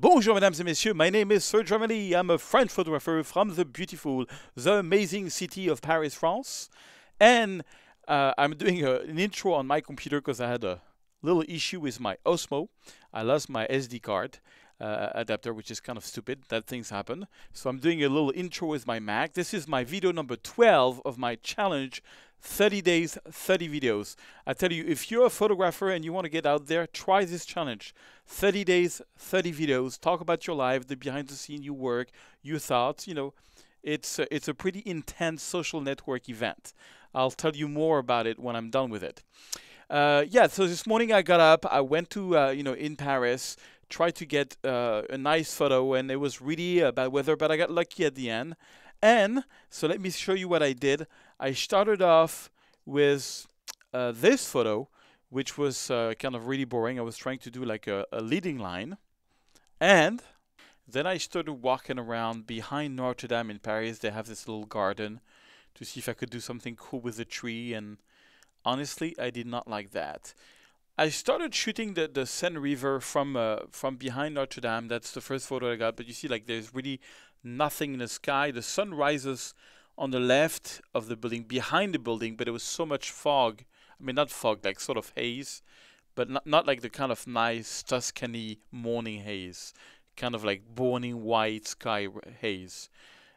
Bonjour, mesdames et messieurs. My name is Sir Germany. I'm a French photographer from the beautiful, the amazing city of Paris, France. And uh, I'm doing a, an intro on my computer because I had a little issue with my Osmo. I lost my SD card. Uh, adapter, which is kind of stupid. That things happen. So I'm doing a little intro with my Mac. This is my video number 12 of my challenge 30 days, 30 videos. I tell you, if you're a photographer and you want to get out there, try this challenge. 30 days, 30 videos. Talk about your life, the behind the scene, you work, your thoughts. You know, it's a, it's a pretty intense social network event. I'll tell you more about it when I'm done with it. Uh, yeah, so this morning I got up. I went to uh, you know in Paris, tried to get uh, a nice photo, and it was really uh, bad weather, but I got lucky at the end. And so let me show you what I did. I started off with uh, this photo, which was uh, kind of really boring. I was trying to do like a, a leading line. And then I started walking around behind Notre Dame in Paris. They have this little garden to see if I could do something cool with the tree. And honestly, I did not like that. I started shooting the, the Seine River from uh, from behind Notre Dame. That's the first photo I got. But you see, like, there's really nothing in the sky. The sun rises on the left of the building, behind the building, but there was so much fog. I mean, not fog, like sort of haze, but not, not like the kind of nice Tuscany morning haze, kind of like burning white sky haze.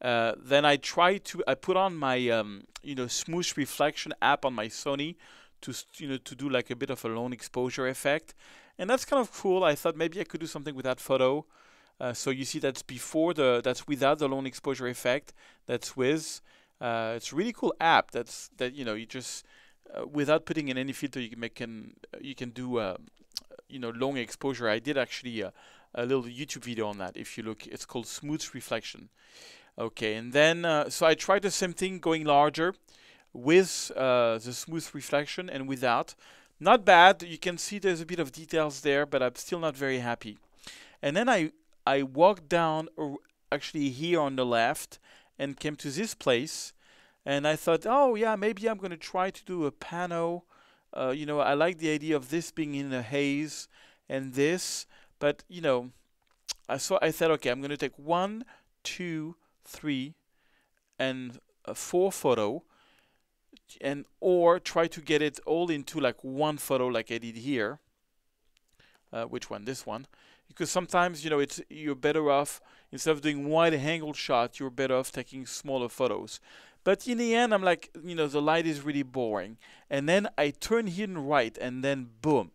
Uh, then I tried to I put on my um, you know smooth reflection app on my Sony to you know to do like a bit of a lone exposure effect, and that's kind of cool. I thought maybe I could do something with that photo. Uh, so you see that's before the, that's without the loan exposure effect. That's with, uh, it's really cool app. That's that, you know, you just, uh, without putting in any filter, you can make, can, uh, you can do, uh, you know, long exposure. I did actually a little YouTube video on that. If you look, it's called smooth reflection. Okay. And then, so I tried the same thing going larger with the smooth reflection and without. Not bad. You can see there's a bit of details there, but I'm still not very happy. And then I I walked down actually here on the left and came to this place and I thought, oh yeah, maybe I'm gonna try to do a pano. Uh, you know, I like the idea of this being in a haze and this, but you know, I saw. I said, okay, I'm gonna take one, two, three, and a four photo, and or try to get it all into like one photo, like I did here. Uh, which one? This one because sometimes you know it's you're better off instead of doing wide angle shots you're better off taking smaller photos but in the end i'm like you know the light is really boring and then i turn hidden right and then boom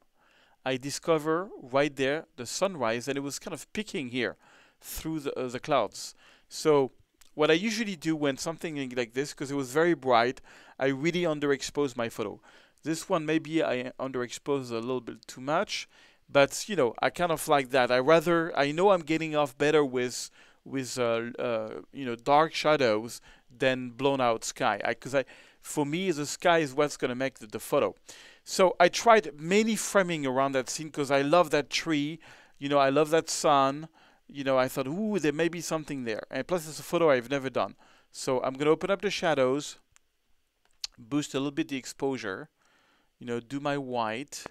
i discover right there the sunrise and it was kind of peeking here through the, uh, the clouds so what i usually do when something like this because it was very bright i really underexpose my photo this one maybe i underexpose a little bit too much but you know, I kind of like that. I rather I know I'm getting off better with with uh, uh, you know dark shadows than blown out sky. Because I, I, for me, the sky is what's gonna make the, the photo. So I tried many framing around that scene because I love that tree. You know, I love that sun. You know, I thought, ooh, there may be something there. And plus, it's a photo I've never done. So I'm gonna open up the shadows, boost a little bit the exposure. You know, do my white,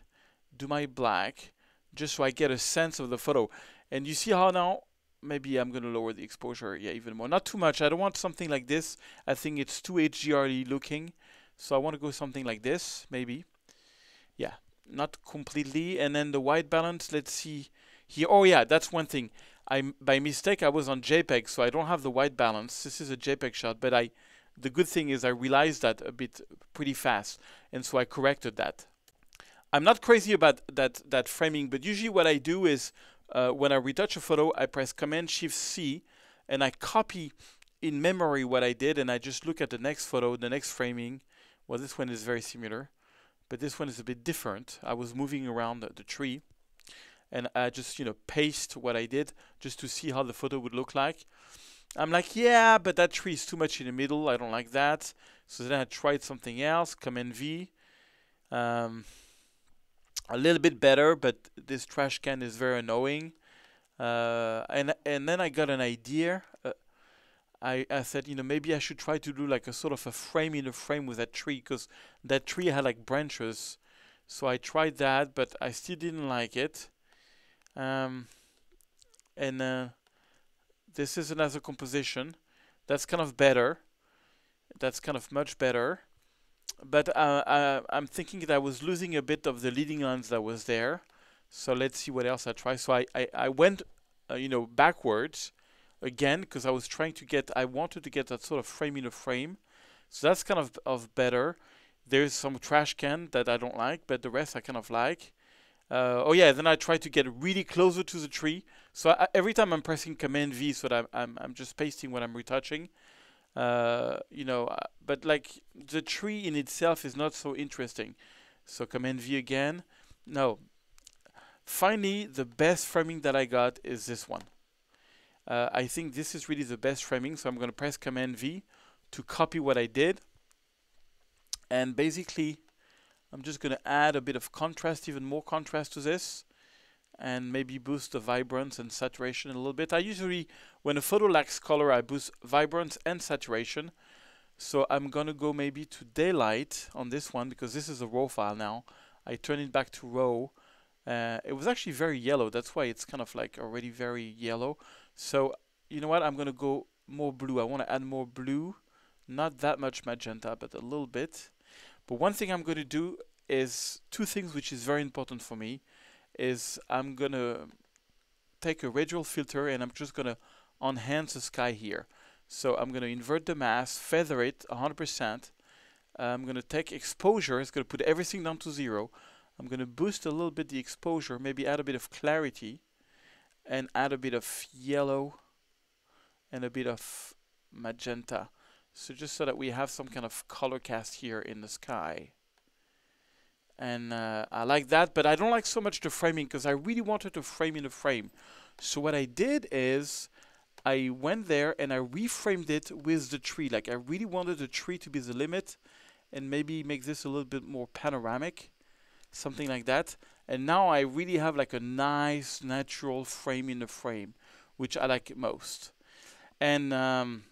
do my black just so I get a sense of the photo. And you see how now maybe I'm going to lower the exposure yeah, even more. Not too much. I don't want something like this. I think it's too HDR looking. So I want to go something like this, maybe. Yeah, not completely. And then the white balance, let's see here. Oh yeah, that's one thing. I By mistake, I was on JPEG, so I don't have the white balance. This is a JPEG shot, but I the good thing is I realized that a bit pretty fast. And so I corrected that. I'm not crazy about that that framing, but usually what I do is uh, when I retouch a photo, I press Command Shift C, and I copy in memory what I did, and I just look at the next photo, the next framing. Well, this one is very similar, but this one is a bit different. I was moving around the, the tree, and I just you know paste what I did just to see how the photo would look like. I'm like, yeah, but that tree is too much in the middle. I don't like that. So then I tried something else. Command V. Um, a little bit better, but this trash can is very annoying. Uh, and and then I got an idea. Uh, I I said you know maybe I should try to do like a sort of a frame in a frame with that tree because that tree had like branches. So I tried that, but I still didn't like it. Um, and uh, this is another composition. That's kind of better. That's kind of much better but uh, uh, I'm thinking that I was losing a bit of the leading lines that was there. So let's see what else I try. So I, I, I went, uh, you know, backwards again because I was trying to get, I wanted to get that sort of frame in a frame. So that's kind of, of better. There's some trash can that I don't like, but the rest I kind of like. Uh, oh yeah, then I try to get really closer to the tree. So I, every time I'm pressing Command V so that I'm, I'm, I'm just pasting what I'm retouching, uh, you know, uh, but like the tree in itself is not so interesting. So command V again. No. Finally, the best framing that I got is this one. Uh, I think this is really the best framing. So I'm going to press command V to copy what I did. And basically, I'm just going to add a bit of contrast, even more contrast to this and maybe boost the vibrance and saturation a little bit. I usually, when a photo lacks color, I boost vibrance and saturation. So I'm gonna go maybe to daylight on this one because this is a raw file now. I turn it back to raw. Uh, it was actually very yellow. That's why it's kind of like already very yellow. So you know what? I'm gonna go more blue. I want to add more blue, not that much magenta, but a little bit. But one thing I'm gonna do is two things which is very important for me is I'm gonna take a radial filter and I'm just gonna enhance the sky here. So I'm gonna invert the mass, feather it 100%. I'm gonna take exposure, it's gonna put everything down to zero. I'm gonna boost a little bit the exposure, maybe add a bit of clarity and add a bit of yellow and a bit of magenta. So just so that we have some kind of color cast here in the sky and uh, I like that, but I don't like so much the framing because I really wanted to frame in a frame. So what I did is I went there and I reframed it with the tree. Like I really wanted the tree to be the limit and maybe make this a little bit more panoramic, something like that. And now I really have like a nice natural frame in the frame, which I like most. And um,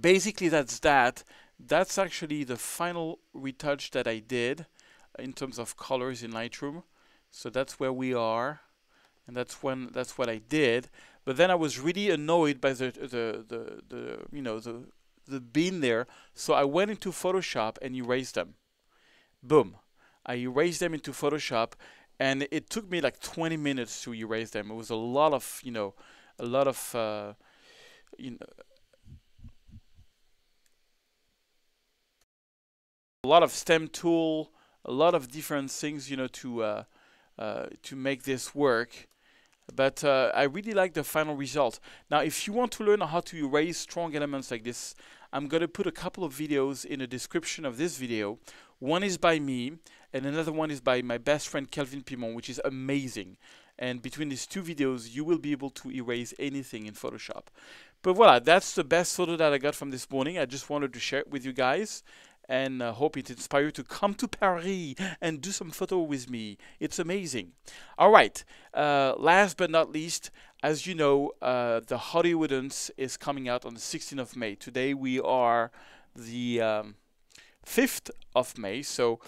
basically that's that. That's actually the final retouch that I did in terms of colors in Lightroom. So that's where we are. And that's when that's what I did. But then I was really annoyed by the the the, the you know the the bean there. So I went into Photoshop and erased them. Boom. I erased them into Photoshop and it took me like 20 minutes to erase them. It was a lot of, you know, a lot of, uh, you know, a lot of stem tool a lot of different things, you know, to uh, uh, to make this work. But uh, I really like the final result. Now, if you want to learn how to erase strong elements like this, I'm going to put a couple of videos in the description of this video. One is by me, and another one is by my best friend Kelvin Pimon, which is amazing. And between these two videos, you will be able to erase anything in Photoshop. But voila, that's the best photo that I got from this morning. I just wanted to share it with you guys and uh, hope it inspires you to come to Paris and do some photo with me. It's amazing. All right. Uh, last but not least, as you know, uh, the Hollywoodens is coming out on the 16th of May. Today we are the um, 5th of May, so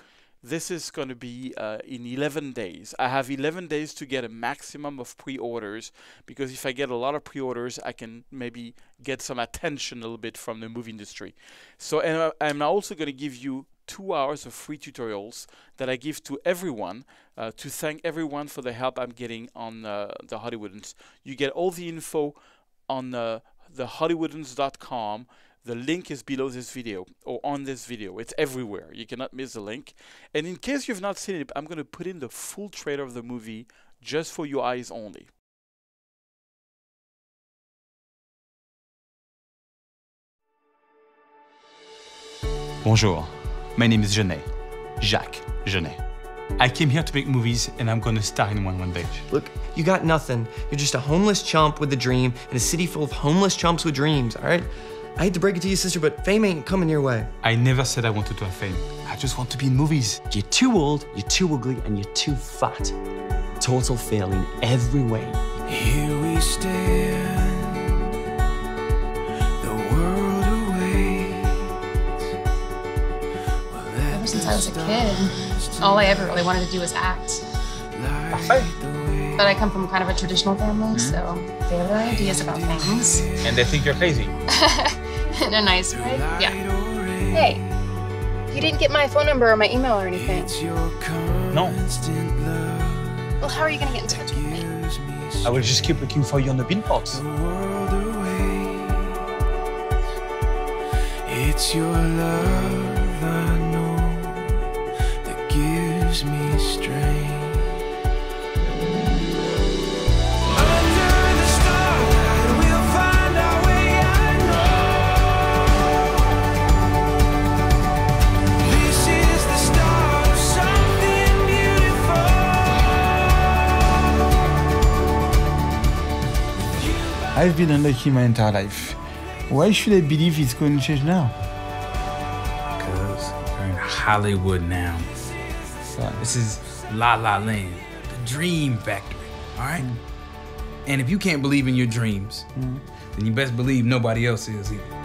this is going to be uh, in 11 days. I have 11 days to get a maximum of pre-orders because if I get a lot of pre-orders, I can maybe get some attention a little bit from the movie industry. So and I'm also going to give you two hours of free tutorials that I give to everyone uh, to thank everyone for the help I'm getting on uh, the Hollywoodans. You get all the info on uh, the hollywoodans.com the link is below this video or on this video. It's everywhere. You cannot miss the link. And in case you've not seen it, I'm going to put in the full trailer of the movie just for your eyes only. Bonjour. My name is Genet. Jacques Genet. I came here to make movies, and I'm gonna star in one one day. Look, you got nothing. You're just a homeless chump with a dream in a city full of homeless chumps with dreams, all right? I hate to break it to you, sister, but fame ain't coming your way. I never said I wanted to have fame. I just want to be in movies. You're too old, you're too ugly, and you're too fat. Total fail in every way. Here we stand, the world awaits. Well, Ever since I was a kid, all I ever really wanted to do was act. But I come from kind of a traditional family, mm -hmm. so they have their ideas about things. And they think you're crazy. In a nice way, yeah. Hey, you didn't get my phone number or my email or anything. No. Well, how are you going to get in touch with me? I will just keep looking for you on the box. It's your love I know that gives me strength. I've been unlucky my entire life. Why should I believe it's going to change now? Because we're in Hollywood now. This is La La Land, the dream factory, all right? Mm. And if you can't believe in your dreams, mm. then you best believe nobody else is either.